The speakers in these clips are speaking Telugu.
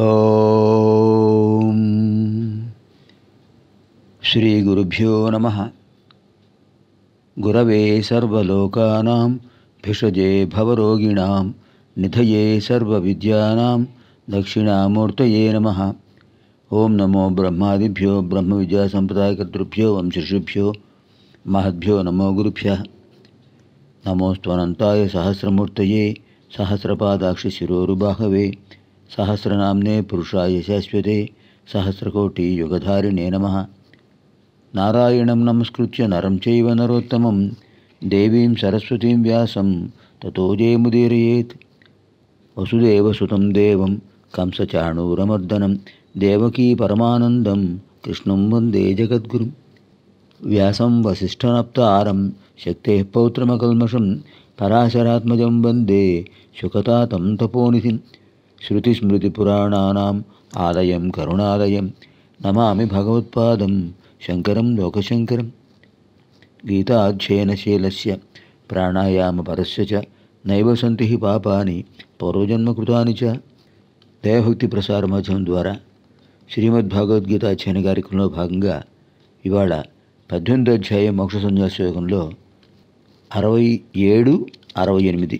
ओम श्री गुरुभ्यो नम गुरवे सर्वोकाना भिषजे भवरोगिणां निधये सर्विद्या दक्षिणामूर्तये नम ओं नमो ब्रह्मादिभ्यो संप्रदायकर्तृभ्यो वंशिषुभ्यो महद्यो नमो गुरुभ्य नमोस्तनताय सहस्रमूर्त सहस्रपादाक्षिशिरोरुबाहवे సహస్రనామ్నే పురుషాయ శాశ్వతే సహస్రకోటి యుగధారిణే నమ నారాయణం నమస్కృత్య నరం చైవ నరోత్తమం దేవీం సరస్వతీం వ్యాసం తతో జయముదీరయేత్ వసుదేవసుతం దేవం కంసచాణూరమర్దనం దేవకీ పరమానందం కృష్ణం వందే జగద్గురు వ్యాసం వసిష్ఠనప్తారం శక్తే పౌత్రమకల్మషం పరాశరాత్మజం వందే శుకతాతం తపోనిధిం శృతిస్మృతిపురాణానాం ఆలయం కరుణాలయం నమామి భగవత్పాదం శంకరం లోకశంకరం గీతాధ్యయనశీలస్య ప్రాణాయామపరస్య నైవ సంతి పాపాని పూర్వజన్మకృతాని చ దయభక్తి ప్రసార మాధ్యమం ద్వారా శ్రీమద్భగవద్గీత అధ్యయన కార్యక్రమంలో భాగంగా ఇవాళ పద్దెనిమిది అధ్యాయ మోక్ష సన్యాస యోగంలో అరవై ఏడు అరవై ఎనిమిది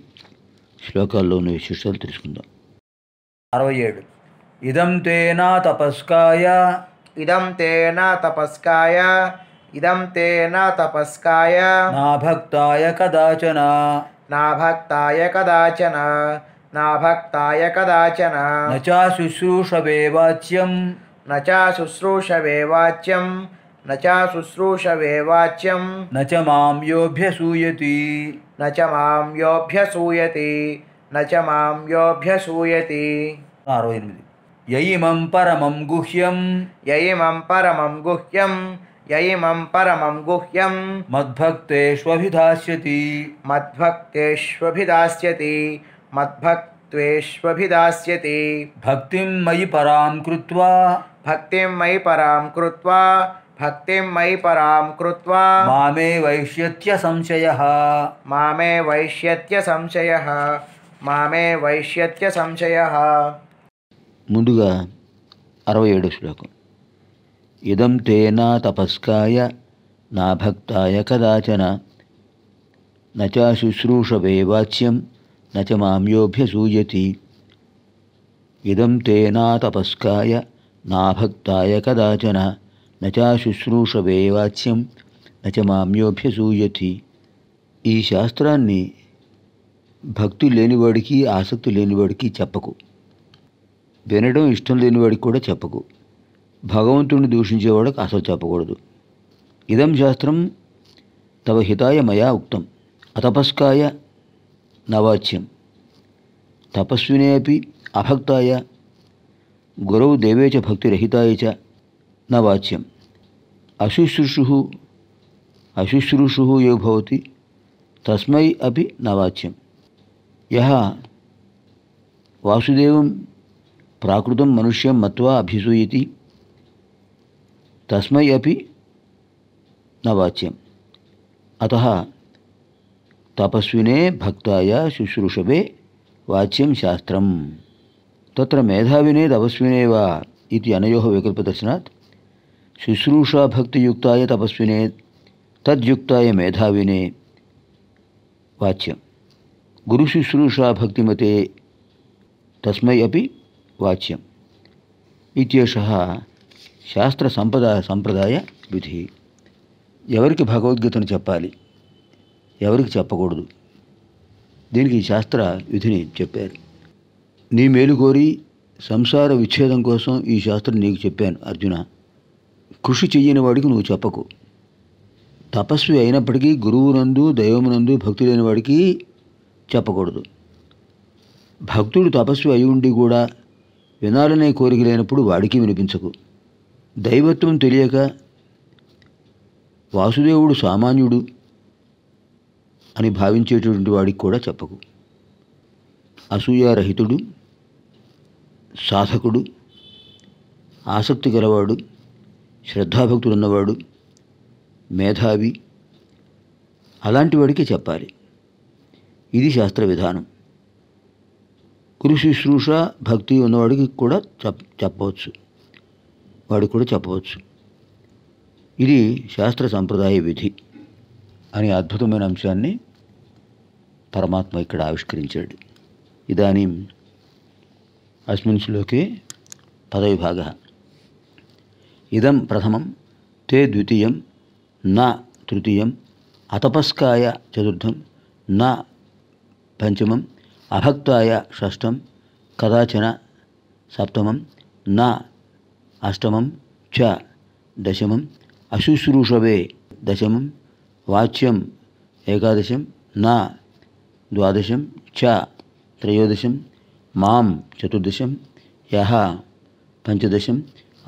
శ్లోకాల్లోని విశిష్టాలు తెలుసుకుందాం अरवयेडु इदं ते तपस्काय इदं तेना तपस्काय इदं तेन तपस्काय नाभक्ताय कदाचना नाभक्ताय कदाचन नाभक्ताय कदाचन न चाशुश्रूषवेवाच्यं न चाशुश्रूषवेवाच्यं न चाशुश्रूषवेवाच्यं न च मां योऽभ्यसूयति न च मां योभ्यसूयति न च मां योभ्यसूयति అరవై ఎనిమిది యయిమం పరమం గుహ్యం యయిమం పరమం గుహ్యం యయిమం పరమం గుహ్యం మద్భక్తేష్వభిధాస్యతి మద్భక్తేష్వభిధాస్యతి మద్భక్త్వేష్వభిధాస్యతి భక్తిం మయి పరాం కృత్వా భక్తిం మయి పరాం కృత్వా భక్తిం మయి పరాం కృత్వా మామే వైష్యత్య సంశయ మామే వైష్యత్య సంశయ మామే వైష్యత్య సంశయ ముందుగా అరవై ఏడు శ్లోకం ఇదం తేనా తపస్కాయ నా భక్తాయ కదాచన నచా వేవాచ్యం వాచ్యం నచ మామ్యోభ్యసూయతి ఇదం తేనా తపస్కాయ నా భక్తాయ కదాచన నచా శుశ్రూషవే వాచ్యం నచ మామ్యోభ్యసూయతి ఈ శాస్త్రాన్ని భక్తి లేనివాడికి ఆసక్తి లేనివాడికి చెప్పకు వినడం ఇష్టం లేనివాడికి కూడా చెప్పకు భగవంతుడిని దూషించేవాడికి అసలు చెప్పకూడదు ఇదం శాస్త్రం తవ హితాయ మయా ఉక్తం అతపస్కాయ నవాచ్యం తపస్వినే అపి అభక్తాయ గురవు దేవే చ భక్తిరహితాయ చ నవాచ్యం అశుశ్రూషు అశుశ్రూషు యో భవతి తస్మై అపి నవాచ్యం యహ వాసుదేవం प्राकृत मनुष्य मत्वा अभिसूयति तस्मी न वाच्यम अतः तपस्विने भक्ताय शुश्रूषवे वाच्यं शास्त्र तत्र मेधाविने तपस्विने वा इति अनयोः शुश्रूषा भक्तियुक्ताय तपस्विने तद्युक्ताय मेधाविने वाच्यं गुरुशुश्रूषाभक्तिमते तस्मै अपि వాచ్యం ఇత్యేష శాస్త్ర సంపద సంప్రదాయ విధి ఎవరికి భగవద్గీతను చెప్పాలి ఎవరికి చెప్పకూడదు దీనికి శాస్త్ర విధిని చెప్పారు నీ మేలు కోరి సంసార విచ్ఛేదం కోసం ఈ శాస్త్రం నీకు చెప్పాను అర్జున కృషి చెయ్యని వాడికి నువ్వు చెప్పకు తపస్వి అయినప్పటికీ గురువునందు దైవమునందు భక్తి లేని వాడికి చెప్పకూడదు భక్తుడు తపస్వి అయి ఉండి కూడా వినాలనే కోరిక లేనప్పుడు వాడికి వినిపించకు దైవత్వం తెలియక వాసుదేవుడు సామాన్యుడు అని భావించేటటువంటి వాడికి కూడా చెప్పకు అసూయారహితుడు సాధకుడు ఆసక్తి గలవాడు శ్రద్ధాభక్తులున్నవాడు మేధావి అలాంటి వాడికి చెప్పాలి ఇది శాస్త్ర విధానం గురు శుశ్రూష భక్తి ఉన్నవాడికి కూడా చెప్ చెప్పవచ్చు వాడికి కూడా చెప్పవచ్చు ఇది శాస్త్ర సంప్రదాయ విధి అనే అద్భుతమైన అంశాన్ని పరమాత్మ ఇక్కడ ఆవిష్కరించాడు ఇదాని అస్మిన్ శ్లోకే పదవిభాగ ఇదం ప్రథమం తే ద్వితీయం నా తృతీయం అతపస్కాయ చతుర్థం నా పంచమం అభక్తాయ షష్టం కదాచన సప్తమం నా అష్టమం చ దశమం అశుశ్రూషవే దశమం వాచ్యం ఏకాదశం నా ద్వాదశం చ త్రయోదశం మాం చతుర్దశం యహ పంచదశం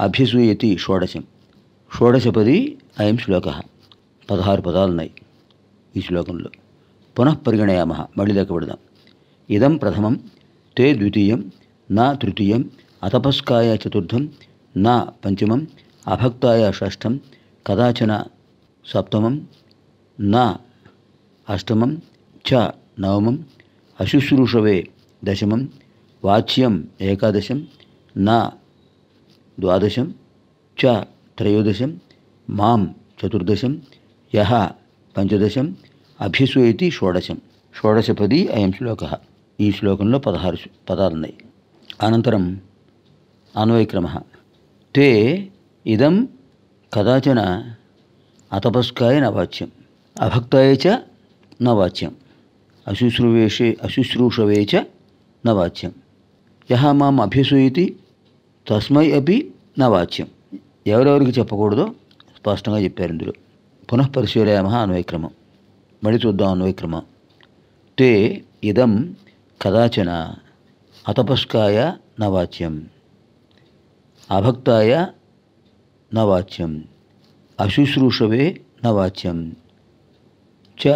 అభ్యసూయతి షోడశం షోడశపది అయం శ్లోక పదహారు పదాలున్నాయి ఈ శ్లోకంలో పునఃపరిగణయామ మళ్ళీ లేక పెడదాం इदं प्रथमं ते द्वितीयं न तृतीयम् अतपस्काय चतुर्थं न पञ्चमम् अभक्ताय षष्ठं कदाचन सप्तमं न अष्टमं च नवमम् अशुश्रूषवे दशमं वाच्यम् एकादशं न द्वादशं च त्रयोदशं मां चतुर्दशं यः पञ्चदशम् अभ्यसु इति षोडशं षोडशपदी अयं श्लोकः ఈ శ్లోకంలో పదహారు పదాలు ఉన్నాయి అనంతరం అన్వయక్రమ తే ఇదం కదాచన అతపస్కాయ నవాచ్యం అభక్తాయ చ నవాచ్యం అశుశ్రూషే అశుశ్రూషవే చ నవాచ్యం యహ మాం అభ్యసూయితి తస్మై అపి నవాచ్యం ఎవరెవరికి చెప్పకూడదో స్పష్టంగా చెప్పారు ఇందులో పునఃపరిశీలయామ అన్వయక్రమం మళ్ళీ చూద్దాం అన్వయక్రమం తే ఇదం కదాచన అతపస్కాయ నవాచ్యం అభక్తాయ నవాచ్యం అశుశ్రూషవే నవాచ్యం చ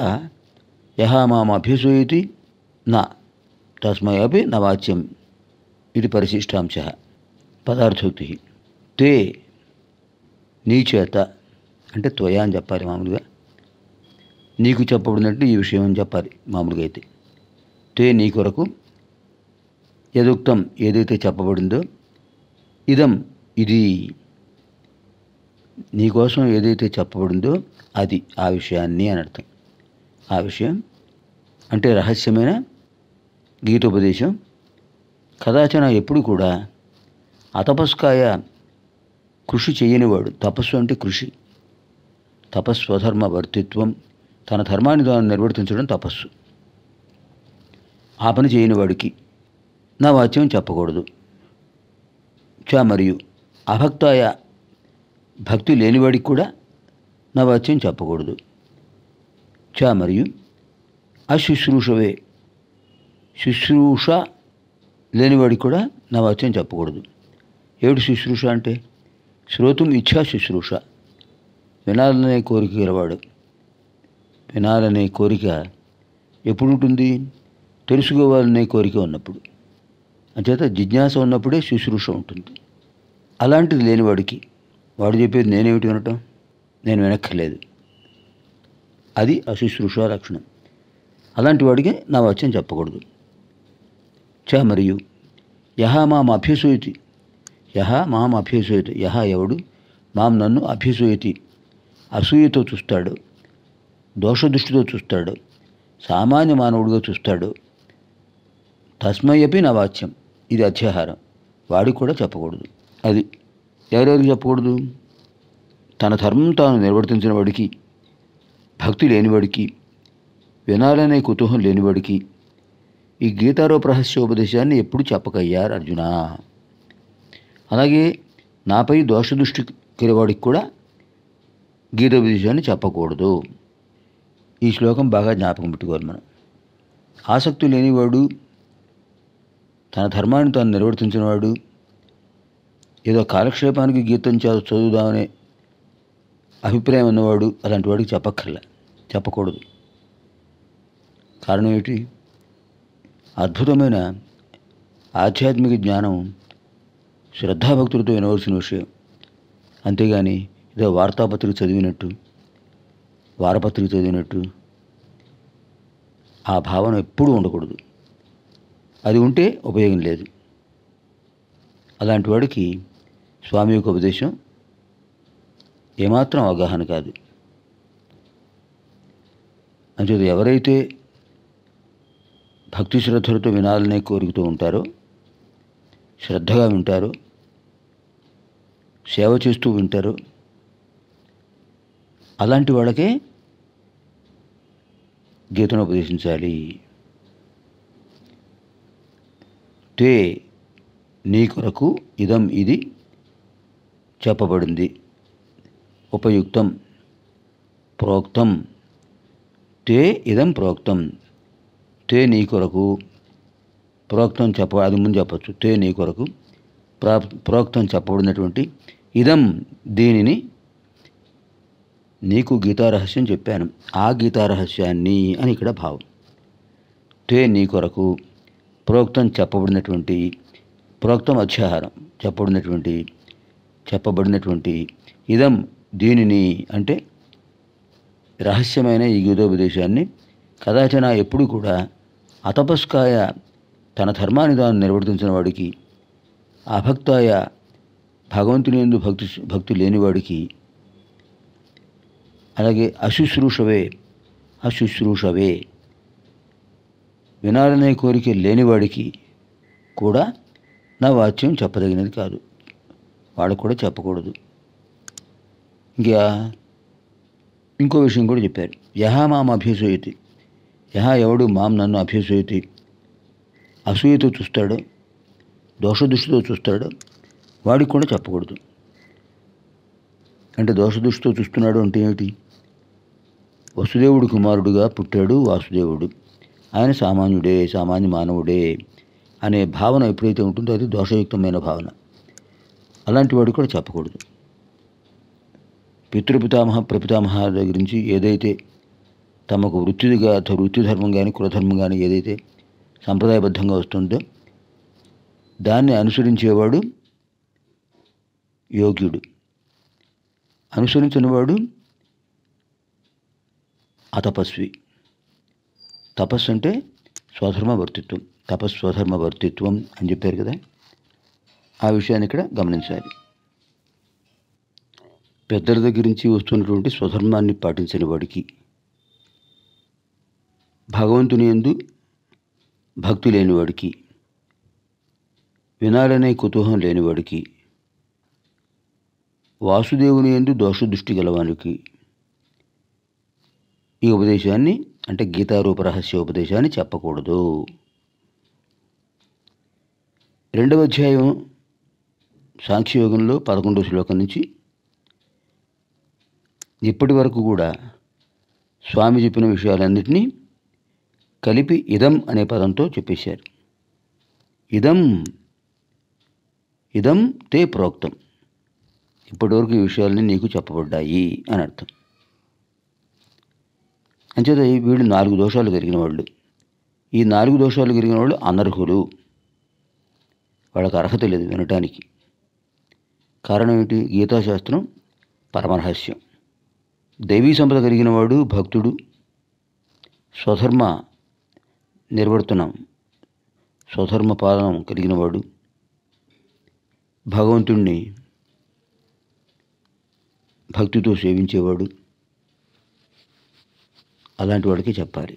యహ మామభ్యసూయతి నా తస్మై అపి నవాచ్యం ఇది పరిశిష్టాంశ పదార్థోక్తి తే నీచేత అంటే త్వయా అని చెప్పాలి మామూలుగా నీకు చెప్పబడినట్టు ఈ విషయం అని చెప్పాలి మామూలుగా అయితే ఇష్టే నీ కొరకు యదుక్తం ఏదైతే చెప్పబడిందో ఇదం ఇది నీకోసం ఏదైతే చెప్పబడిందో అది ఆ విషయాన్ని అని అర్థం ఆ విషయం అంటే రహస్యమైన గీతోపదేశం కదాచన ఎప్పుడు కూడా అతపస్కాయ కృషి చేయనివాడు తపస్సు అంటే కృషి తపస్వధర్మ వర్తిత్వం తన ధర్మాన్ని ద్వారా నిర్వర్తించడం తపస్సు ఆ పని చేయని వాడికి నా వాచ్యం చెప్పకూడదు చ మరియు అభక్తాయ భక్తి లేనివాడికి కూడా నా వాచ్యం చెప్పకూడదు చ మరియు అశుశ్రూషవే శుశ్రూష లేనివాడికి కూడా నా వాచ్యం చెప్పకూడదు ఏడు శుశ్రూష అంటే శ్రోతం ఇచ్చా శుశ్రూష వినాలనే కోరిక గలవాడు వినాలనే కోరిక ఎప్పుడుంటుంది తెలుసుకోవాలనే కోరిక ఉన్నప్పుడు అంచేత జిజ్ఞాస ఉన్నప్పుడే శుశ్రూష ఉంటుంది అలాంటిది లేనివాడికి వాడు చెప్పేది నేనేమిటి వినటం నేను వినక్కర్లేదు అది అశుశ్రూష లక్షణం అలాంటి వాడికి నా వచ్చని చెప్పకూడదు చ మరియు యహ మాం అభ్యసూయతి యహ మాం అభ్యసూయతి యహ ఎవడు మాం నన్ను అభ్యసూయతి అసూయతో చూస్తాడు దోషదృష్టితో చూస్తాడు సామాన్య మానవుడిగా చూస్తాడు తస్మయ్యపి నా వాచ్యం ఇది అత్యాహారం వాడికి కూడా చెప్పకూడదు అది ఎవరెవరికి చెప్పకూడదు తన ధర్మం తాను నిర్వర్తించిన వాడికి భక్తి లేనివాడికి వినాలనే కుతూహం లేనివాడికి ఈ గీతారో రహస్యోపదేశాన్ని ఎప్పుడు చెప్పకయ్యారు అర్జున అలాగే నాపై దోషదృష్టి కలివాడికి కూడా గీతోపదేశాన్ని చెప్పకూడదు ఈ శ్లోకం బాగా జ్ఞాపకం పెట్టుకోవాలి మనం ఆసక్తి లేనివాడు తన ధర్మాన్ని తాను నిర్వర్తించినవాడు ఏదో కాలక్షేపానికి గీతం చేత చదువుదామనే అభిప్రాయం ఉన్నవాడు అలాంటి వాడికి చెప్పక్కర్లే చెప్పకూడదు కారణం ఏమిటి అద్భుతమైన ఆధ్యాత్మిక జ్ఞానం శ్రద్ధాభక్తులతో వినవలసిన విషయం అంతేగాని ఏదో వార్తాపత్రిక చదివినట్టు వారపత్రిక చదివినట్టు ఆ భావన ఎప్పుడూ ఉండకూడదు అది ఉంటే ఉపయోగం లేదు అలాంటి వాడికి స్వామి యొక్క ఉపదేశం ఏమాత్రం అవగాహన కాదు అంచేత ఎవరైతే భక్తి శ్రద్ధలతో వినాలనే కోరుకుతూ ఉంటారో శ్రద్ధగా వింటారో సేవ చేస్తూ వింటారో అలాంటి వాళ్ళకే గీతను ఉపదేశించాలి తే నీ కొరకు ఇదం ఇది చెప్పబడింది ఉపయుక్తం ప్రోక్తం తే ఇదం ప్రోక్తం తే నీ కొరకు ప్రోక్తం చెప్ప అది ముందు చెప్పచ్చు తే నీ కొరకు ప్రా ప్రోక్తం చెప్పబడినటువంటి ఇదం దీనిని నీకు గీతారహస్యం చెప్పాను ఆ గీతారహస్యాన్ని అని ఇక్కడ భావం తే నీ కొరకు ప్రోక్తం చెప్పబడినటువంటి ప్రోక్తం అధ్యాహారం చెప్పబడినటువంటి చెప్పబడినటువంటి ఇదం దీనిని అంటే రహస్యమైన ఈ గీతోపదేశాన్ని కదాచన ఎప్పుడు కూడా అతపస్కాయ తన ధర్మాన్ని తాను నిర్వర్తించిన వాడికి అభక్తాయ భగవంతుని ఎందు భక్తి భక్తి లేనివాడికి అలాగే అశుశ్రూషవే అశుశ్రూషవే వినాలనే కోరిక లేనివాడికి కూడా నా వాచ్యం చెప్పదగినది కాదు వాళ్ళకు కూడా చెప్పకూడదు ఇంకా ఇంకో విషయం కూడా చెప్పారు యహా మామ అభ్యసూయతి యహా ఎవడు మాం నన్ను అభ్యసూయతి అసూయతో చూస్తాడు దోషదృష్టితో చూస్తాడు వాడికి కూడా చెప్పకూడదు అంటే దోషదృష్టితో చూస్తున్నాడు అంటే ఏమిటి వసుదేవుడు కుమారుడుగా పుట్టాడు వాసుదేవుడు ఆయన సామాన్యుడే సామాన్య మానవుడే అనే భావన ఎప్పుడైతే ఉంటుందో అది దోషయుక్తమైన భావన అలాంటి వాడు కూడా చెప్పకూడదు పితృపితామహ ప్రపితామహ గురించి ఏదైతే తమకు వృత్తిగా వృత్తిధర్మం కానీ కులధర్మం కానీ ఏదైతే సంప్రదాయబద్ధంగా వస్తుందో దాన్ని అనుసరించేవాడు యోగ్యుడు అనుసరించినవాడు అతపస్వి తపస్సు అంటే స్వధర్మ వర్తిత్వం తపస్వధర్మ స్వధర్మ వర్తిత్వం అని చెప్పారు కదా ఆ విషయాన్ని ఇక్కడ గమనించాలి పెద్దల దగ్గర నుంచి వస్తున్నటువంటి స్వధర్మాన్ని పాటించని వాడికి భగవంతుని ఎందు భక్తి లేనివాడికి వినాలనే కుతూహం లేనివాడికి వాసుదేవుని ఎందు దోషదృష్టి గలవానికి ఈ ఉపదేశాన్ని అంటే గీతారూప రహస్య ఉపదేశాన్ని చెప్పకూడదు రెండవ అధ్యాయం సాంఖ్యయోగంలో పదకొండవ శ్లోకం నుంచి ఇప్పటి వరకు కూడా స్వామి చెప్పిన విషయాలన్నింటినీ కలిపి ఇదం అనే పదంతో చెప్పేశారు ఇదం ఇదం తే ప్రోక్తం ఇప్పటివరకు ఈ విషయాలన్నీ నీకు చెప్పబడ్డాయి అని అర్థం అంచేత వీళ్ళు నాలుగు దోషాలు కలిగిన వాళ్ళు ఈ నాలుగు దోషాలు కలిగిన వాళ్ళు అనర్హులు వాళ్ళకు అర్హత లేదు వినటానికి కారణం ఏంటి గీతాశాస్త్రం పరమరహస్యం దైవీ సంపద కలిగిన వాడు భక్తుడు స్వధర్మ నిర్వర్తనం స్వధర్మ పాలన కలిగినవాడు భగవంతుణ్ణి భక్తితో సేవించేవాడు అలాంటి వాడికి చెప్పాలి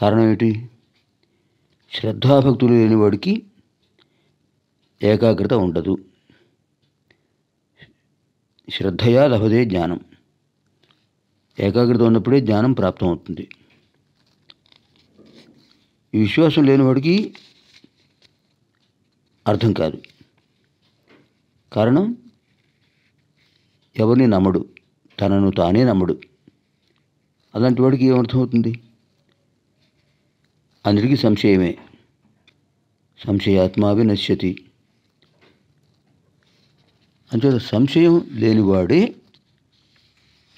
కారణం ఏమిటి శ్రద్ధాభక్తులు లేనివాడికి ఏకాగ్రత ఉండదు శ్రద్ధయా లభదే జ్ఞానం ఏకాగ్రత ఉన్నప్పుడే జ్ఞానం ప్రాప్తం అవుతుంది విశ్వాసం లేనివాడికి అర్థం కాదు కారణం ఎవరిని నమ్మడు తనను తానే నమ్మడు అలాంటి వాడికి ఏమర్థమవుతుంది అందరికీ సంశయమే సంశయాత్మావి నశ్యతి అంచేత సంశయం లేనివాడే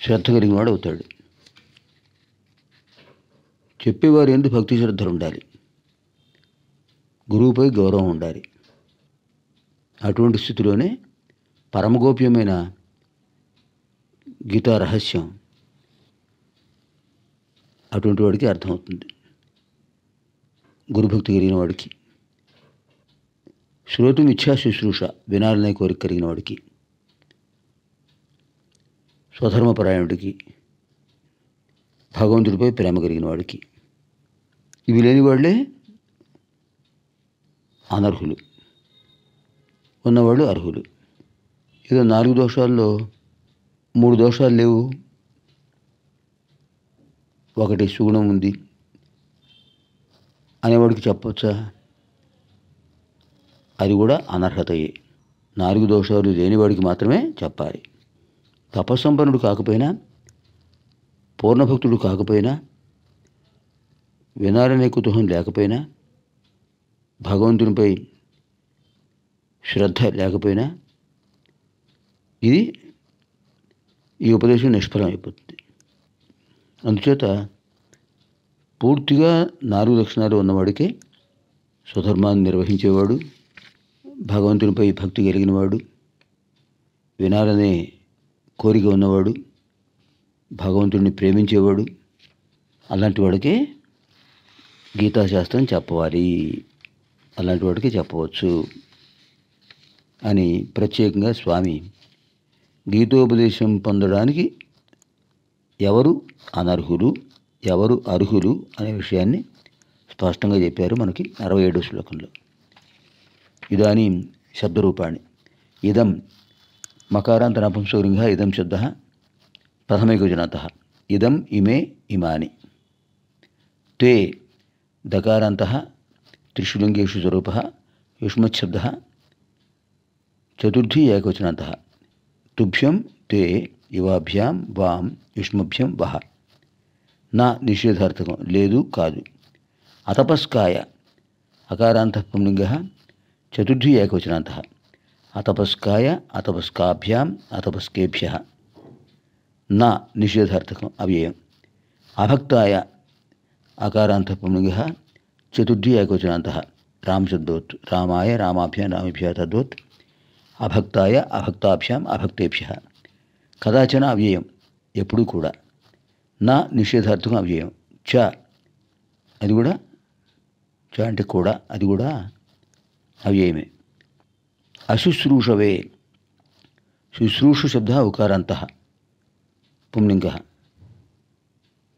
శ్రద్ధ కలిగిన వాడు అవుతాడు చెప్పేవారు ఎందుకు భక్తి శ్రద్ధ ఉండాలి గురువుపై గౌరవం ఉండాలి అటువంటి స్థితిలోనే పరమగోప్యమైన గీతా రహస్యం అటువంటి వాడికి అర్థమవుతుంది గురుభక్తి కలిగిన వాడికి శ్రోతం ఇచ్చా శుశ్రూష వినాలనే కోరిక కలిగిన వాడికి స్వధర్మపరాయణుడికి భగవంతుడిపై ప్రేమ కలిగిన వాడికి ఇవి లేని వాళ్ళే అనర్హులు ఉన్నవాళ్ళు అర్హులు ఏదో నాలుగు దోషాల్లో మూడు దోషాలు లేవు ఒకటి సుగుణం ఉంది అనేవాడికి చెప్పొచ్చా అది కూడా అనర్హతయే నాలుగు దోషాలు లేనివాడికి మాత్రమే చెప్పాలి తపస్సంపన్నుడు కాకపోయినా పూర్ణభక్తుడు కాకపోయినా వినాలనే కుతూహం లేకపోయినా భగవంతునిపై శ్రద్ధ లేకపోయినా ఇది ఈ ఉపదేశం నిష్ఫలం అయిపోతుంది అందుచేత పూర్తిగా నాలుగు లక్షణాలు ఉన్నవాడికే స్వధర్మాన్ని నిర్వహించేవాడు భగవంతునిపై భక్తి కలిగినవాడు వినాలనే కోరిక ఉన్నవాడు భగవంతుడిని ప్రేమించేవాడు అలాంటి వాడికే గీతాశాస్త్రం చెప్పవాలి అలాంటి వాడికి చెప్పవచ్చు అని ప్రత్యేకంగా స్వామి గీతోపదేశం పొందడానికి ఎవరు అనర్హులు ఎవరు అర్హులు అనే విషయాన్ని స్పష్టంగా చెప్పారు మనకి అరవై ఏడు శ్లోకంలో ఇదానీ శబ్దరూపాణి ఇదం మకారాంత నపుంసూరింగ ఇదం శబ్ద ప్రథమైకుజనత ఇదం ఇమే ఇమాని తే దకారాంత త్రిశులింగేషు స్వరూప యుష్మశబ్ద చతుర్థీ ఏకవచనాంత తుభ్యం తే युवाभ्याम वाम युष्मभ्यम वह ना निषेधार्थक अतपस्काय अकारातपुंग चतुर्थी ऐकवचनांत अतपस्काय अतपस्काभ्या अतपस्केभ्य ना निषेधार्थक अव्यय अभक्ताय अकारातपुंग चतुर्थी ऐकवचनांत राम शब्दोत् राय राभ्या तद्वत् अभक्ताय अभक्ताभ्या अभक्भ्य कदाचन अव्यय एपुडु ಕೂಡ 나 निषेधार्थक अव्यय क्ष ಅದು ಕೂಡ ಜ aantikoda ಅದು ಕೂಡ ಅವ್ಯಯమే ಅಶುಶ್ರೂಷವೇ ಶುಶ್ರೂಷು ಪದಾ ಉಕಾರಂತಃ ಪುಂಲಿಂಗಃ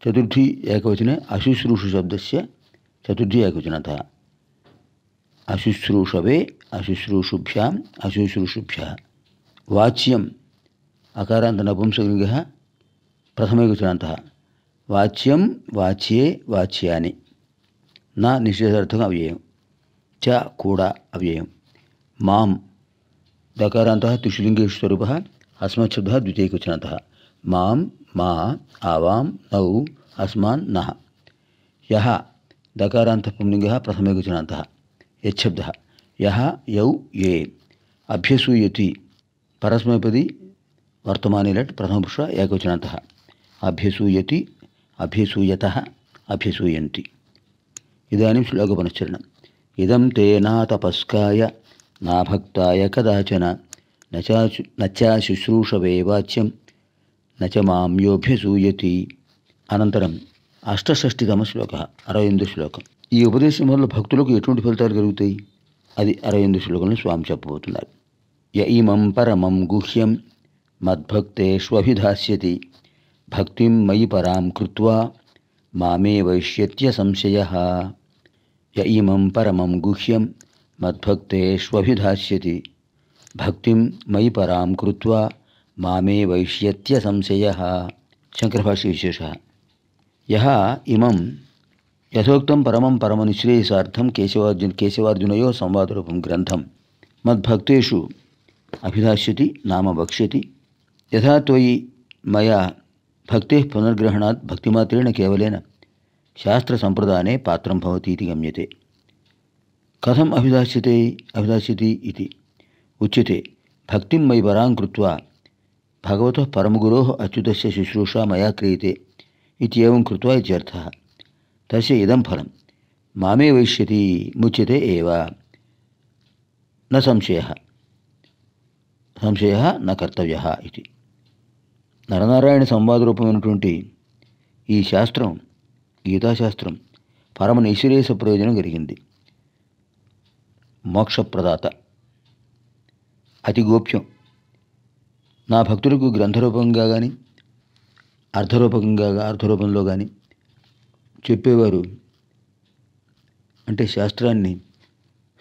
ಚತುರ್ಥಿ ಏಕವಚನಃ ಅಶುಶ್ರೂಷು ಪದಸ್ಯ ಚತುರ್ಥಿ ಏಕವಚನatah ಅಶುಶ್ರೂಷವೇ ಅಶುಶ್ರೂಷು ಕ್ಷಾಂ ಅಶುಶ್ರೂಷು ಕ್ಷಾ ವಾಚ್ಯಂ अकारांत प्रथम प्रथमैकचरान्तः वाच्यम वाच्ये वाच्या न निषेधार्थक अव्यय च कूडा अव्ययं मां दकारान्तः त्रिषुलिङ्गेषु स्वरूपः अस्मत्शब्दः द्वितीयकवचनतः मां मा आवां नौ अस्मा न यः प्रथम पुंलिङ्गः प्रथमैकवचनान्तः यच्छब्दः यौ ये अभ्यसूयति परस्मपदी వర్తమాని లట్ ప్రథమపురుష ఏకవచనంత అభ్యసూయతి అభ్యసూయత అభ్యసూయంతి ఇదానీ శ్లోకపునశ్చరణం ఇదం తే నా తపస్కాయ నా భక్తాయ కదాచన నచా శుశ్రూషవే వాచ్యం నచ మాం అనంతరం అష్టషష్టితమ శ్లోక అరవై ఎనిమిది శ్లోకం ఈ ఉపదేశం వల్ల భక్తులకు ఎటువంటి ఫలితాలు కలుగుతాయి అది అరవై ఎనిమిది శ్లోకంలో స్వామి చెప్పబోతున్నారు య ఇమం పరమం గుహ్యం मद्भक्तेष्वभिधास्यति भक्ति मयि परां कृत्वा मामे वैश्यत्य संशयः य इमं परमं गुह्यं मद्भक्तेष्वभिधास्यति भक्ति मयि परां कृत्वा मामे वैश्यत्य संशयः शंकरभाष्य विशेष यः इमं यथोक्तं परमं परमनिश्रेयसार्थं केशवार्जुन केशवार्जुनयोः संवादरूपं ग्रन्थं मद्भक्तेषु अभिधास्यति नाम वक्ष्यति यथा त्वयि मया भक्तेः पुनर्ग्रहणात् भक्तिमात्रेण केवलेन शास्त्रसम्प्रदाने पात्रं भवति इति गम्यते कथम् अभिधास्यते अभिधास्यति इति उच्यते भक्तिं मयि वरां कृत्वा भगवतः परमगुरोः अच्युतस्य शुश्रूषा मया क्रियते इत्येवं कृत्वा इत्यर्थः तस्य इदं फलं मामे वैष्यति मुच्यते एव न संशयः संशयः न कर्तव्यः इति నరనారాయణ సంవాద రూపమైనటువంటి ఈ శాస్త్రం గీతాశాస్త్రం పరమ నిశ్రేష ప్రయోజనం కలిగింది మోక్షప్రదాత అతి గోప్యం నా భక్తులకు గ్రంథరూపంగా కానీ అర్ధరూపకంగా అర్ధరూపంలో కానీ చెప్పేవారు అంటే శాస్త్రాన్ని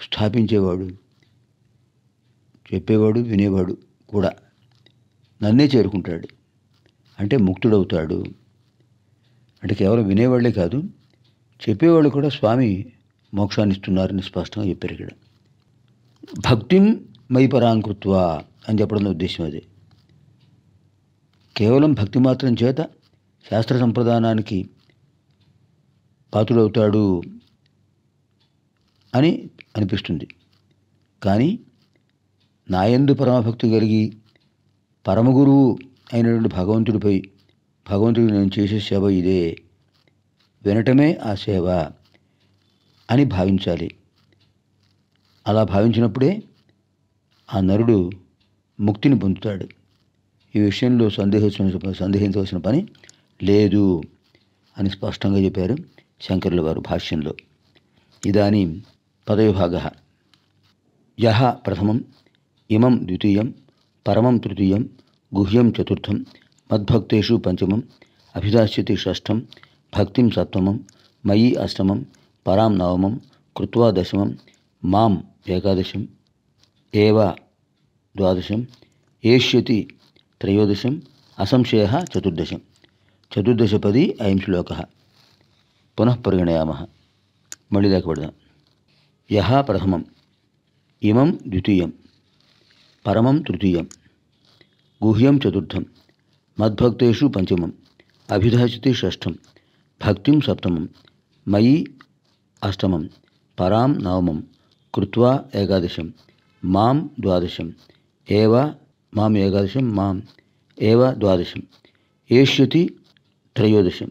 స్థాపించేవాడు చెప్పేవాడు వినేవాడు కూడా నన్నే చేరుకుంటాడు అంటే ముక్తుడవుతాడు అంటే కేవలం వినేవాళ్లే కాదు చెప్పేవాళ్ళు కూడా స్వామి మోక్షాన్ని ఇస్తున్నారని స్పష్టంగా చెప్పారు ఇక్కడ భక్తిం మైపరాంకృత్వ అని చెప్పడం ఉద్దేశం అది కేవలం భక్తి మాత్రం చేత శాస్త్ర సంప్రదానానికి పాతుడవుతాడు అని అనిపిస్తుంది కానీ నాయందు పరమభక్తి కలిగి పరమగురువు అయినటువంటి భగవంతుడిపై భగవంతుడు నేను చేసే సేవ ఇదే వినటమే ఆ సేవ అని భావించాలి అలా భావించినప్పుడే ఆ నరుడు ముక్తిని పొందుతాడు ఈ విషయంలో సందేహించిన సందేహించవలసిన పని లేదు అని స్పష్టంగా చెప్పారు శంకరుల వారు భాష్యంలో ఇదాని పదవిభాగ యహ ప్రథమం ఇమం ద్వితీయం పరమం తృతీయం గుహ్యం చతుర్థం మద్భక్తేషు పంచమం అభిదాశ్యతి షష్టం భక్తిం సప్తమం మయి అష్టమం పరాం నవమం కృత్వా దశమం మాం ఏకాదశం ఏవ ద్వాదశం ఏష్యతి త్రయోదశం అసంశయ చతుర్దశం చతుర్దశపది అయం శ్లోక పునః పరిగణయామ మళ్ళీ దాకా పడదాం యహ ప్రథమం ఇమం ద్వితీయం పరమం తృతీయం గుహ్యం చతుర్థం మద్భక్తేషు పంచమం అభిధాచితి షష్ఠం భక్తిం సప్తమం మయి అష్టమం పరాం నవమం కృత్వా ఏకాదశం మాం ద్వాదశం ఏవ మాం ఏకాదశం మాం ఏవ ద్వాదశం ఏష్యతి త్రయోదశం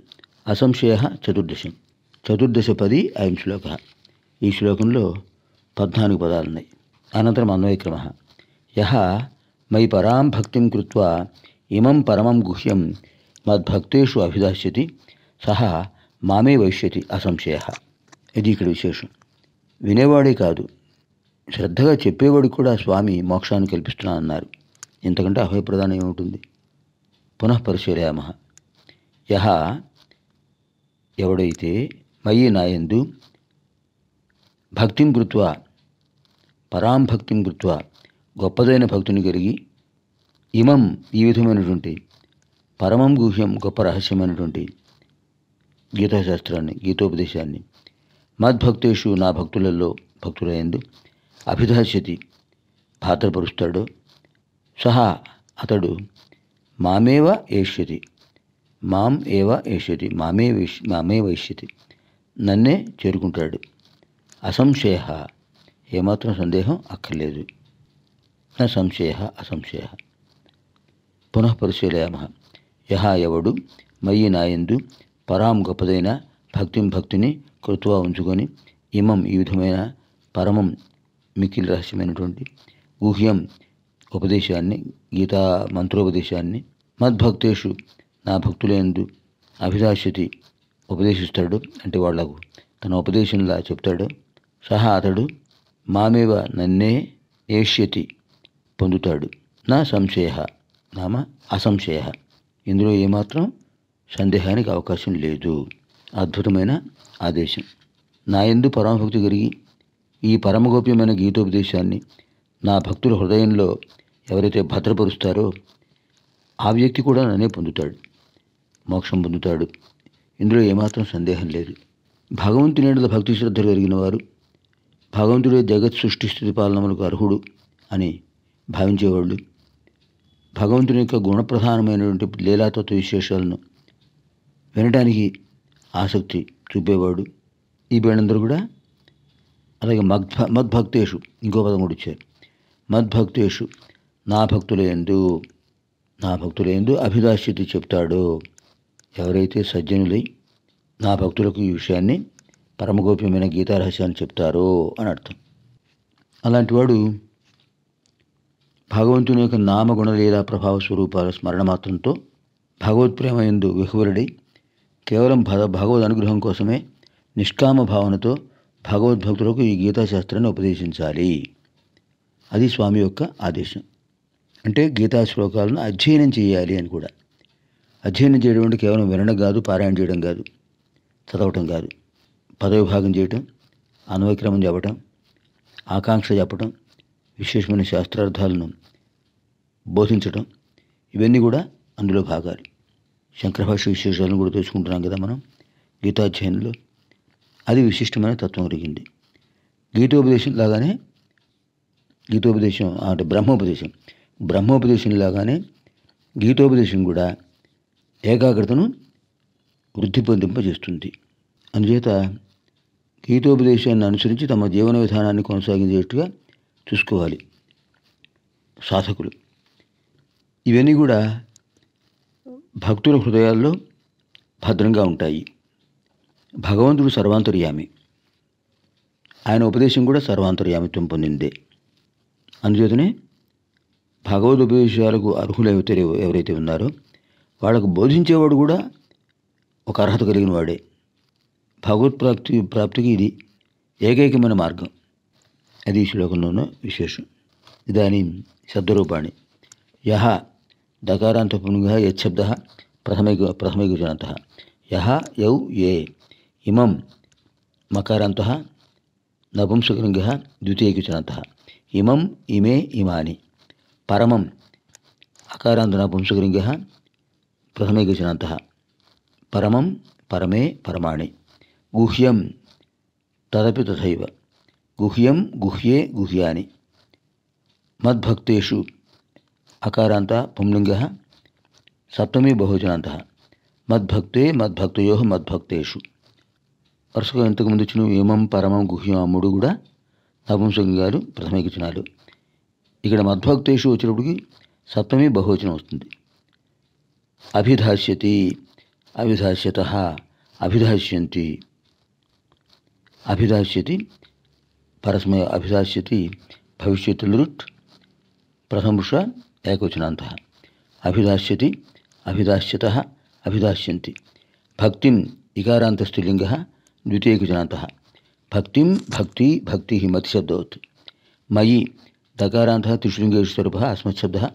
అసంశయ చతుర్దశం చతుర్దశ పది అయం శ్లోక ఈ శ్లోకంలో పద్నాలుగు పదాలున్నాయి అనంతరం అన్వయక్రమ యహ మయి పరాం భక్తిం కృత్వా ఇమం పరమం గుహ్యం మద్భక్తేషు అభిదాస్యతి సహా మామే వైష్యతి అసంశయ ఇది ఇక్కడ విశేషం వినేవాడే కాదు శ్రద్ధగా చెప్పేవాడికి కూడా స్వామి మోక్షాన్ని కల్పిస్తున్నా అన్నారు ఇంతకంటే అభయప్రదానం పునః పునఃపరిశీలయామ యహ ఎవడైతే మయి నాయందు భక్తిం కృత్వా పరాం భక్తిం కృత్వా గొప్పదైన భక్తుని కలిగి ఇమం ఈ విధమైనటువంటి పరమం గుహ్యం గొప్ప రహస్యమైనటువంటి గీతాశాస్త్రాన్ని గీతోపదేశాన్ని మద్భక్తేషు నా భక్తులలో భక్తులయ్యందు అభిధాస్యతి పాత్రపరుస్తాడు సహా అతడు మామేవ ఏష్యతి మాం ఏవ ఏష్యతి మామే వేష్ మామే వైష్యతి నన్నే చేరుకుంటాడు అసంశయ ఏమాత్రం సందేహం అక్కర్లేదు న సంశయ అసంశయ పునః పరిశీలయామ యహా ఎవడు మయి నాయందు పరాం గొప్పదైన భక్తిం భక్తిని కృతువా ఉంచుకొని ఇమం ఈ విధమైన పరమం మికిలి రహస్యమైనటువంటి గుహ్యం ఉపదేశాన్ని గీతా మంత్రోపదేశాన్ని మద్భక్తేషు నా భక్తులందు అభిలాషతి ఉపదేశిస్తాడు అంటే వాళ్లకు తన ఉపదేశంలా చెప్తాడు సహా అతడు మామేవ నన్నే ఏష్యతి పొందుతాడు నా సంశయ నామ అసంశయ ఇందులో ఏమాత్రం సందేహానికి అవకాశం లేదు అద్భుతమైన ఆదేశం నా ఎందు పరమభక్తి కలిగి ఈ పరమగోప్యమైన గీతోపదేశాన్ని నా భక్తుల హృదయంలో ఎవరైతే భద్రపరుస్తారో ఆ వ్యక్తి కూడా నన్నే పొందుతాడు మోక్షం పొందుతాడు ఇందులో ఏమాత్రం సందేహం లేదు భగవంతుని భక్తి శ్రద్ధలు కలిగిన వారు భగవంతుడే జగత్ సృష్టి స్థితి పాలనములకు అర్హుడు అని భావించేవాళ్ళు భగవంతుని యొక్క గుణప్రధానమైనటువంటి లీలాతత్వ విశేషాలను వినడానికి ఆసక్తి చూపేవాడు ఈ వీళ్ళందరూ కూడా అలాగే మద్భ మద్భక్తేషు ఇంకో పదం కూడా ఇచ్చారు మద్భక్తేషు నా భక్తులేందు నా భక్తులేందు అభిదాశ్యతి చెప్తాడు ఎవరైతే సజ్జనులై నా భక్తులకు ఈ విషయాన్ని పరమగోప్యమైన గీతారహస్యాన్ని చెప్తారో అని అర్థం అలాంటివాడు భగవంతుని యొక్క నామగుణ లేదా ప్రభావ స్వరూపాల స్మరణ మాత్రంతో భగవత్ప్రేమ ఎందు విహువరుడై కేవలం భద భగవద్ అనుగ్రహం కోసమే నిష్కామ భావనతో భగవద్భక్తులకు ఈ గీతాశాస్త్రాన్ని ఉపదేశించాలి అది స్వామి యొక్క ఆదేశం అంటే గీతా శ్లోకాలను అధ్యయనం చేయాలి అని కూడా అధ్యయనం చేయడం అంటే కేవలం వినడం కాదు పారాయణ చేయడం కాదు చదవటం కాదు పదవి భాగం చేయటం అన్వయక్రమం చెప్పటం ఆకాంక్ష చెప్పటం విశేషమైన శాస్త్రార్థాలను బోధించడం ఇవన్నీ కూడా అందులో భాగాలు భాష విశేషాలను కూడా తెలుసుకుంటున్నాం కదా మనం గీతాధ్యయనంలో అది విశిష్టమైన తత్వం కలిగింది గీతోపదేశం లాగానే గీతోపదేశం అంటే బ్రహ్మోపదేశం బ్రహ్మోపదేశం లాగానే గీతోపదేశం కూడా ఏకాగ్రతను వృద్ధి పొందింపజేస్తుంది అందుచేత గీతోపదేశాన్ని అనుసరించి తమ జీవన విధానాన్ని కొనసాగించేట్టుగా చూసుకోవాలి సాధకులు ఇవన్నీ కూడా భక్తుల హృదయాల్లో భద్రంగా ఉంటాయి భగవంతుడు సర్వాంతర్యామి ఆయన ఉపదేశం కూడా సర్వాంతర్యామిత్వం పొందిందే అందుచేతనే భగవద్ ఉపదేశాలకు అర్హులైతే ఎవరైతే ఉన్నారో వాళ్ళకు బోధించేవాడు కూడా ఒక అర్హత కలిగిన వాడే భగవత్ ప్రాప్తి ప్రాప్తికి ఇది ఏకైకమైన మార్గం అది శ్లోకంలోనూ విశేషం ఇదానీ శబ్దరూపాణి యహ दकारान्तपुङ्गः यद प्रथम प्रथम गुजरन्तः यौ ये इमं मकारात नपुंसकृंग द्वितीय गुजरन्तः इमम् इमे इमानि परम अकारात नपुंसकृंग प्रथम गुजरन्तः परम परमे परमा गुह्यम तदपि तथा गुह्यम गुह्ये गुह्या मद्भक्सु అకారాంత పుంలింగ సప్తమి బహుజనాంత మద్భక్తే మద్భక్తయో మద్భక్తేషు వరుసగా ఇంతకుముందు ఇచ్చిన ఏమం పరమం గుహ్యం అమ్ముడు కూడా నపుంసంగాలు ప్రథమీకచనాలు ఇక్కడ మద్భక్తేషు వచ్చినప్పటికీ సప్తమి బహువచనం వస్తుంది అభిధాస్యతి అభిధాస్యత అభిధాస్యంతి అభిధాస్యతి పరస్మయ అభిధాస్యతి భవిష్యత్తు లృట్ ప్రథమృష एकवचनान्तः अभिधास्यति अभिधास्यतः अभिधास्यन्ति भक्ति इकारातस्त्रीलिंग द्वितीयवचनान्तः भक्तिं भक्ति भक्ति मतिशब्दवत् मयि दकारान्तः त्रिशुलिङ्गेषु स्वरूपः अस्मत्शब्दः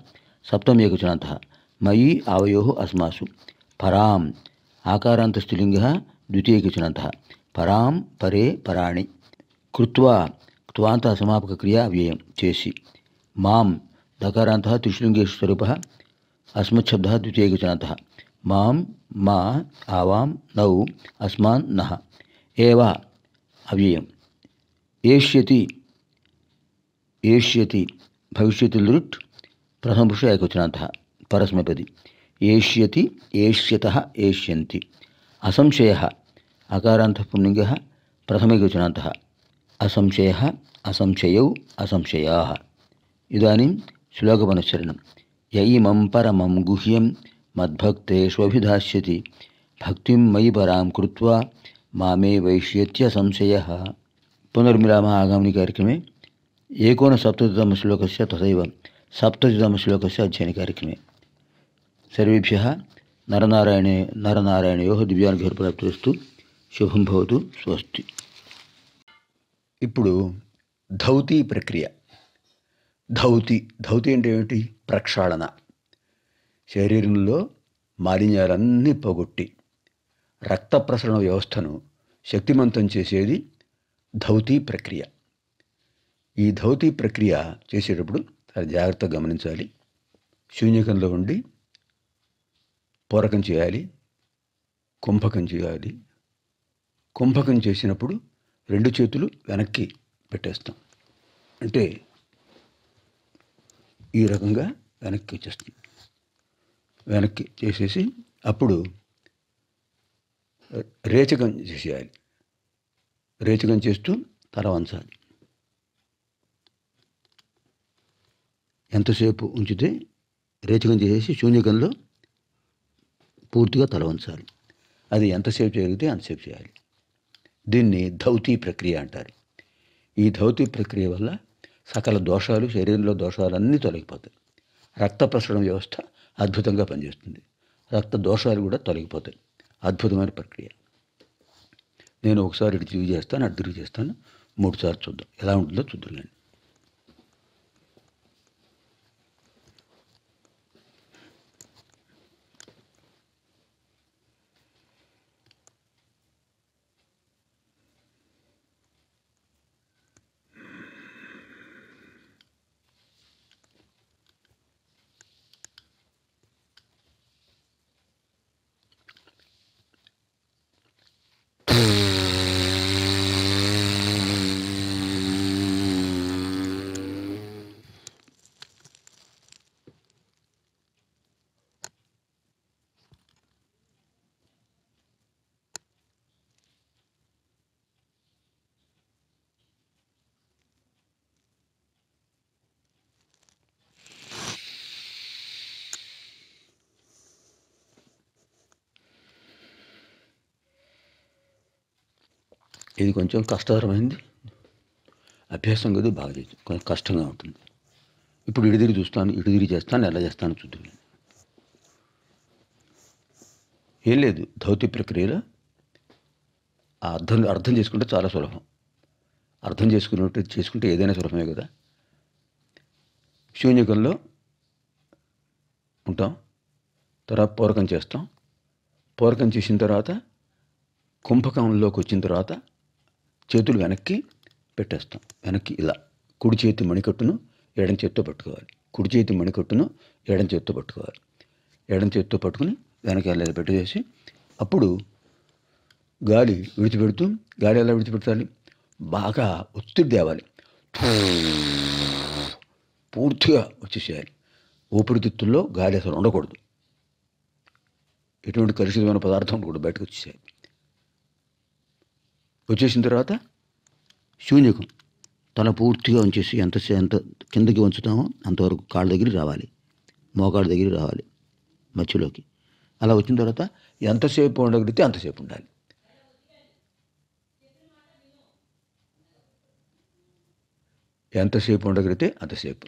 सप्तमी एकवचनान्तः मयि आवयो अस्मासु पराम् आकारान्तस्त्रीलिङ्गः द्वितीयवचनान्तः परां परे पराणि कृत्वा क्त्वान्तः समापकक्रिया व्यय चेसी मं दकारान्तः तिशृङ्गीस्वरूपः अस्मच्छब्दः द्वितीयवचनान्तः मां मा नौ अस्मा नः एव अव्ययम् एष्यति एष्यति भविष्यति लुट् प्रथमपुरुष एकवचनान्तः परस्मैपदि एष्यति एष्यतः एष्यन्ति असंशयः अकारान्तः पुल्लिङ्गः असंशयः असंशयौ असंशयाः इदानीं శ్లోకమనుసరణం యయిమం పరమం గుహ్యం మద్భక్తేష్వభిధాస్యతి భక్తిం మయి పరాం కృత్వా మామే వైష్యత్య సంశయ పునర్మిలామ ఆగామిని కార్యక్రమే ఏకోన సప్తతితమ శ్లోకస్య తథైవ సప్తతితమ శ్లోకస్య అధ్యయన కార్యక్రమే సర్వేభ్య నరనారాయణే నరనారాయణయో దివ్యానుగ్రహప్రాప్తిస్తూ శుభం భవతు స్వస్తి ఇప్పుడు ధౌతీ ప్రక్రియ ధౌతి ధౌతి అంటే ఏమిటి ప్రక్షాళన శరీరంలో మాలిన్యాలన్నీ పోగొట్టి రక్త ప్రసరణ వ్యవస్థను శక్తిమంతం చేసేది ధౌతి ప్రక్రియ ఈ ధౌతి ప్రక్రియ చేసేటప్పుడు చాలా జాగ్రత్తగా గమనించాలి శూన్యకంలో ఉండి పూరకం చేయాలి కుంభకం చేయాలి కుంభకం చేసినప్పుడు రెండు చేతులు వెనక్కి పెట్టేస్తాం అంటే ఈ రకంగా వెనక్కి వచ్చేస్తుంది వెనక్కి చేసేసి అప్పుడు రేచకం చేసేయాలి రేచకం చేస్తూ వంచాలి ఎంతసేపు ఉంచితే రేచకం చేసేసి శూన్యకంలో పూర్తిగా తల వంచాలి అది ఎంతసేపు చేయగలిగితే అంతసేపు చేయాలి దీన్ని ధౌతి ప్రక్రియ అంటారు ఈ ధౌతి ప్రక్రియ వల్ల సకల దోషాలు శరీరంలో దోషాలు అన్నీ తొలగిపోతాయి రక్త ప్రసరణ వ్యవస్థ అద్భుతంగా పనిచేస్తుంది రక్త దోషాలు కూడా తొలగిపోతాయి అద్భుతమైన ప్రక్రియ నేను ఒకసారి ఇటు తిరిగి చేస్తాను అటు తిరిగి చేస్తాను మూడుసార్లు చూద్దాం ఎలా ఉంటుందో చూద్దాం ఇది కొంచెం కష్టతరమైంది అభ్యాసం కదా బాగా చేయొచ్చు కొంచెం కష్టంగా ఉంటుంది ఇప్పుడు ఇడిదిరి చూస్తాను ఇడిదిరి చేస్తాను ఎలా చేస్తాను చూద్దాం ఏం లేదు ధౌతి ప్రక్రియలో అర్థం అర్థం చేసుకుంటే చాలా సులభం అర్థం చేసుకున్నట్టు చేసుకుంటే ఏదైనా సులభమే కదా శూన్యకంలో ఉంటాం తర్వాత పూరకం చేస్తాం పూరకం చేసిన తర్వాత కుంభకంలోకి వచ్చిన తర్వాత చేతులు వెనక్కి పెట్టేస్తాం వెనక్కి ఇలా కుడి చేతి మణికట్టును ఎడం చేత్తో పట్టుకోవాలి కుడి చేతి మణికట్టును ఎడం చేత్తో పట్టుకోవాలి ఎడం చేత్తో పట్టుకుని వెనక ఇలా పెట్టేసి అప్పుడు గాలి విడిచిపెడుతూ గాలి ఎలా విడిచిపెట్టాలి బాగా ఒత్తిడి తేవాలి పూర్తిగా వచ్చేసేయాలి ఊపిరితిత్తుల్లో గాలి అసలు ఉండకూడదు ఎటువంటి కలుషితమైన పదార్థం కూడా బయటకు వచ్చేసేయాలి వచ్చేసిన తర్వాత శూన్యకం తల పూర్తిగా ఉంచేసి ఎంత ఎంత కిందకి ఉంచుతామో అంతవరకు కాళ్ళ దగ్గరికి రావాలి మోకాళ్ళ దగ్గరికి రావాలి మధ్యలోకి అలా వచ్చిన తర్వాత ఎంతసేపు ఉండగలిగితే అంతసేపు ఉండాలి ఎంతసేపు ఉండగలిగితే అంతసేపు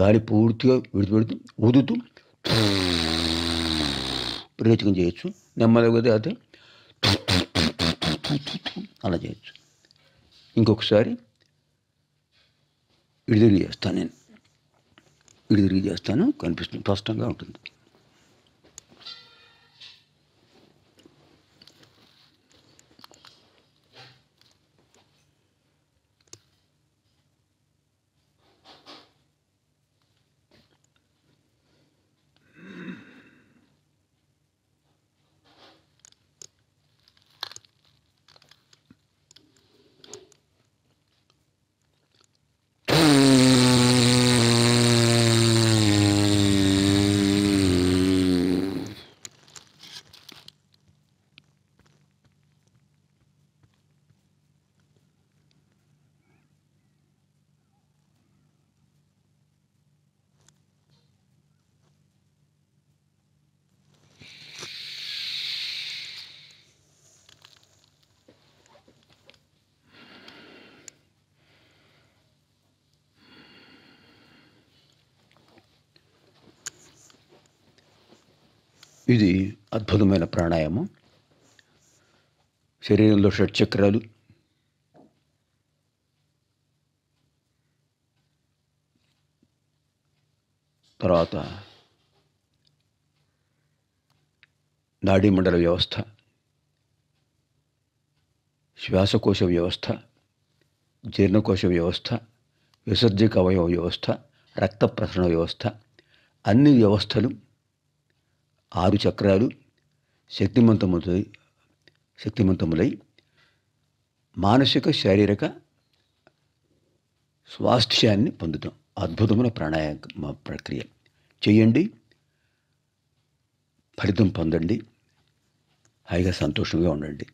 గాలి పూర్తిగా విడిచిపెడుతూ ఊదుతూ ప్రయోజకం చేయొచ్చు నెమ్మదిగా అయితే అలా చేయొచ్చు ఇంకొకసారి విడిదిరిగి చేస్తాను నేను విడిదిరిగి చేస్తాను కనిపిస్తుంది స్పష్టంగా ఉంటుంది ఇది అద్భుతమైన ప్రాణాయామం శరీరంలో షట్చక్రాలు తర్వాత నాడీమండల వ్యవస్థ శ్వాసకోశ వ్యవస్థ జీర్ణకోశ వ్యవస్థ విసర్జక అవయవ వ్యవస్థ రక్త ప్రసరణ వ్యవస్థ అన్ని వ్యవస్థలు ఆరు చక్రాలు శక్తిమంతములై శక్తిమంతములై మానసిక శారీరక స్వాస్థ్యాన్ని పొందుతాం అద్భుతమైన ప్రాణాయామ ప్రక్రియ చేయండి ఫలితం పొందండి హాయిగా సంతోషంగా ఉండండి